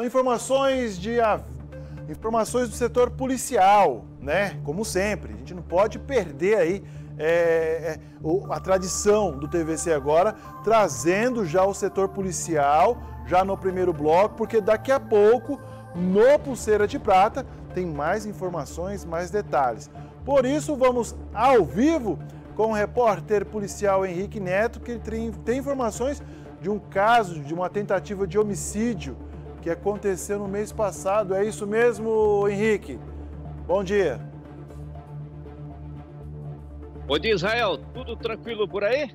Informações de informações do setor policial, né? Como sempre, a gente não pode perder aí é, é a tradição do TVC agora, trazendo já o setor policial já no primeiro bloco, porque daqui a pouco no Pulseira de Prata tem mais informações, mais detalhes. Por isso, vamos ao vivo com o repórter policial Henrique Neto, que tem informações de um caso, de uma tentativa de homicídio que aconteceu no mês passado. É isso mesmo, Henrique? Bom dia. Bom dia, Israel. Tudo tranquilo por aí?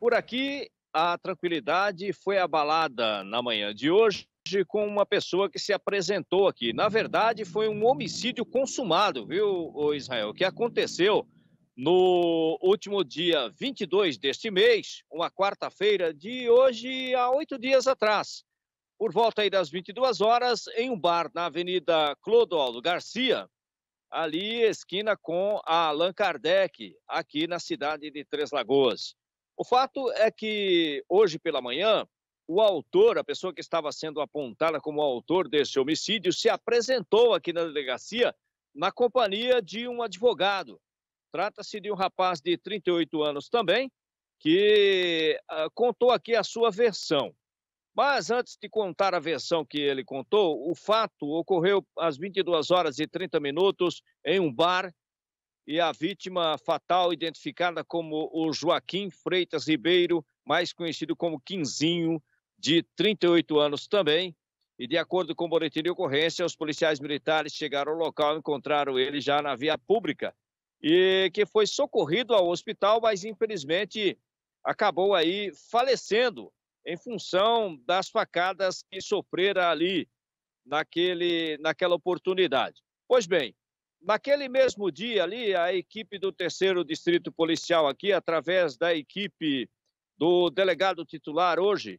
Por aqui, a tranquilidade foi abalada na manhã de hoje com uma pessoa que se apresentou aqui. Na verdade, foi um homicídio consumado, viu, Israel? O Que aconteceu no último dia 22 deste mês, uma quarta-feira de hoje, há oito dias atrás, por volta aí das 22 horas, em um bar na Avenida Clodoaldo Garcia, ali esquina com a Allan Kardec, aqui na cidade de Três Lagoas. O fato é que hoje pela manhã, o autor, a pessoa que estava sendo apontada como autor desse homicídio, se apresentou aqui na delegacia na companhia de um advogado Trata-se de um rapaz de 38 anos também, que uh, contou aqui a sua versão. Mas antes de contar a versão que ele contou, o fato ocorreu às 22 horas e 30 minutos em um bar e a vítima fatal, identificada como o Joaquim Freitas Ribeiro, mais conhecido como Quinzinho, de 38 anos também. E de acordo com o boletim de ocorrência, os policiais militares chegaram ao local e encontraram ele já na via pública, e que foi socorrido ao hospital, mas infelizmente acabou aí falecendo em função das facadas que sofrera ali naquele, naquela oportunidade. Pois bem, naquele mesmo dia ali, a equipe do terceiro distrito policial aqui, através da equipe do delegado titular hoje,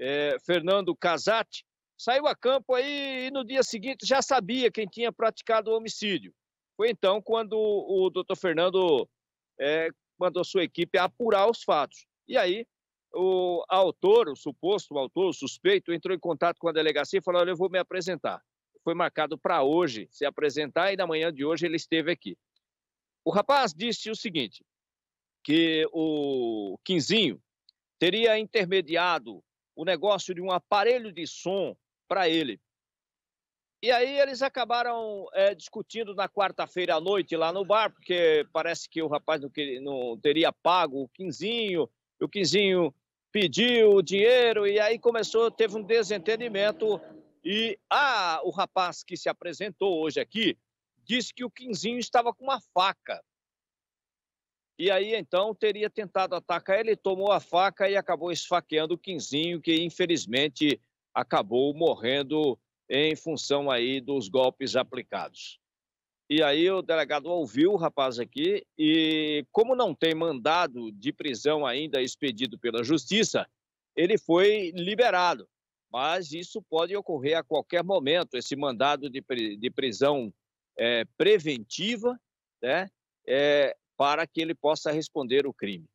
é, Fernando Casati, saiu a campo aí e no dia seguinte já sabia quem tinha praticado o homicídio. Foi então quando o doutor Fernando é, mandou sua equipe apurar os fatos. E aí, o autor, o suposto autor, o suspeito, entrou em contato com a delegacia e falou: Olha, eu vou me apresentar. Foi marcado para hoje se apresentar e na manhã de hoje ele esteve aqui. O rapaz disse o seguinte: que o Quinzinho teria intermediado o negócio de um aparelho de som para ele, e aí eles acabaram é, discutindo na quarta-feira à noite lá no bar, porque parece que o rapaz não, queria, não teria pago o quinzinho, o quinzinho pediu o dinheiro e aí começou, teve um desentendimento e ah, o rapaz que se apresentou hoje aqui disse que o quinzinho estava com uma faca. E aí então teria tentado atacar ele, tomou a faca e acabou esfaqueando o quinzinho, que infelizmente acabou morrendo em função aí dos golpes aplicados. E aí o delegado ouviu o rapaz aqui e como não tem mandado de prisão ainda expedido pela justiça, ele foi liberado. Mas isso pode ocorrer a qualquer momento, esse mandado de, de prisão é, preventiva, né, é, para que ele possa responder o crime.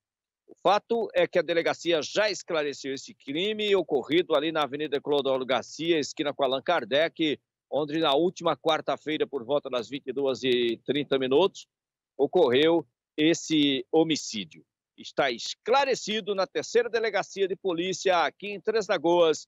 O fato é que a delegacia já esclareceu esse crime ocorrido ali na Avenida Clodoaldo Garcia, esquina com Allan Kardec, onde na última quarta-feira, por volta das 22h30 minutos, ocorreu esse homicídio. Está esclarecido na terceira delegacia de polícia aqui em Três Lagoas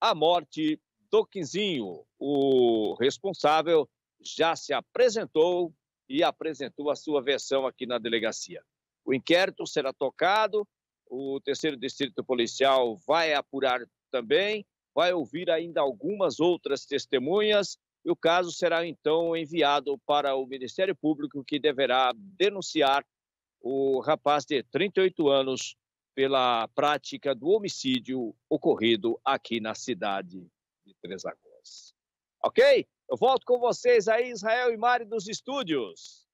a morte do Quinzinho. O responsável já se apresentou e apresentou a sua versão aqui na delegacia. O inquérito será tocado, o terceiro distrito policial vai apurar também, vai ouvir ainda algumas outras testemunhas e o caso será então enviado para o Ministério Público, que deverá denunciar o rapaz de 38 anos pela prática do homicídio ocorrido aqui na cidade de Três Lagoas. Ok? Eu volto com vocês aí, Israel e Mari, dos estúdios.